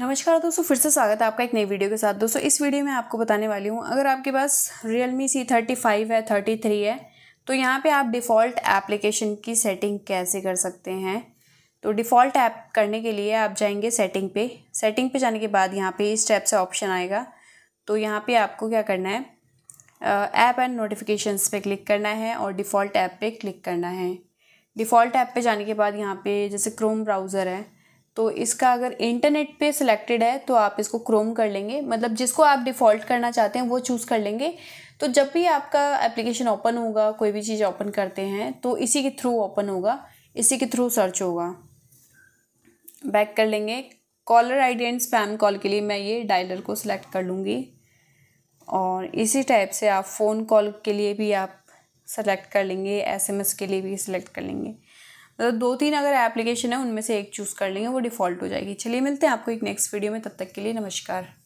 नमस्कार दोस्तों फिर से स्वागत है आपका एक नई वीडियो के साथ दोस्तों इस वीडियो में आपको बताने वाली हूँ अगर आपके पास Realme C thirty five है थर्टी थ्री है तो यहाँ पे आप डिफ़ॉल्ट एप्लीकेशन की सेटिंग कैसे कर सकते हैं तो डिफ़ॉल्ट ऐप करने के लिए आप जाएंगे सेटिंग पे सेटिंग पे जाने के बाद यहाँ पे इस टाइप से ऑप्शन आएगा तो यहाँ पर आपको क्या करना है ऐप एंड नोटिफिकेशन पर क्लिक करना है और डिफ़ॉल्ट ऐप पर क्लिक करना है डिफ़ॉल्ट ऐप पर जाने के बाद यहाँ पर जैसे क्रोम ब्राउज़र है तो इसका अगर इंटरनेट पे सिलेक्टेड है तो आप इसको क्रोम कर लेंगे मतलब जिसको आप डिफ़ॉल्ट करना चाहते हैं वो चूज़ कर लेंगे तो जब भी आपका एप्लीकेशन ओपन होगा कोई भी चीज़ ओपन करते हैं तो इसी के थ्रू ओपन होगा इसी के थ्रू सर्च होगा बैक कर लेंगे caller ID and spam call के लिए मैं ये डायलर को सिलेक्ट कर लूँगी और इसी टाइप से आप फ़ोन कॉल के लिए भी आप सेलेक्ट कर लेंगे एसएमएस के लिए भी सिलेक्ट कर लेंगे मतलब तो दो तीन अगर एप्लीकेशन है उनमें से एक चूज़ कर लेंगे वो डिफ़ॉल्ट हो जाएगी चलिए मिलते हैं आपको एक नेक्स्ट वीडियो में तब तक के लिए नमस्कार